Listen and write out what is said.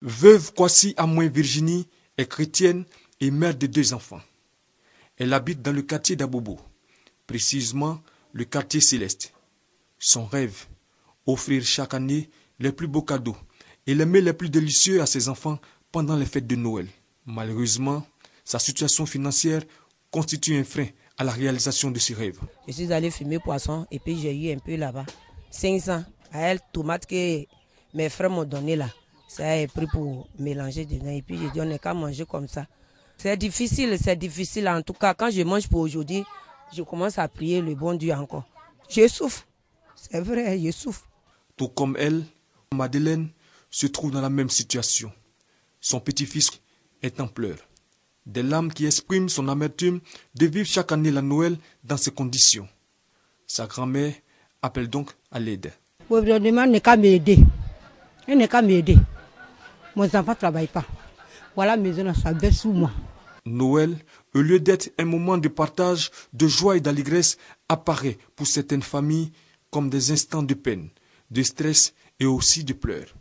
Veuve Kwasi Amouin Virginie est chrétienne et mère de deux enfants. Elle habite dans le quartier d'Abobo, précisément le quartier céleste. Son rêve, offrir chaque année les plus beaux cadeaux et les mets les plus délicieux à ses enfants pendant les fêtes de Noël. Malheureusement, sa situation financière constitue un frein à la réalisation de ses rêves. Je suis allé fumer poisson et puis j'ai eu un peu là-bas. ans, à elle, tomate que mes frères m'ont donné là. Ça est pris pour mélanger dedans. Et puis, je dis, on n'est qu'à manger comme ça. C'est difficile, c'est difficile. En tout cas, quand je mange pour aujourd'hui, je commence à prier le bon Dieu encore. Je souffre. C'est vrai, je souffre. Tout comme elle, Madeleine se trouve dans la même situation. Son petit-fils est en pleurs. Des larmes qui expriment son amertume de vivre chaque année la Noël dans ces conditions. Sa grand-mère appelle donc à l'aide. gouvernement n'est qu'à m'aider. il n'est qu'à m'aider. Mes enfants ne travaillent pas. Voilà mes enfants, sont sous moi. Noël, au lieu d'être un moment de partage, de joie et d'allégresse, apparaît pour certaines familles comme des instants de peine, de stress et aussi de pleurs.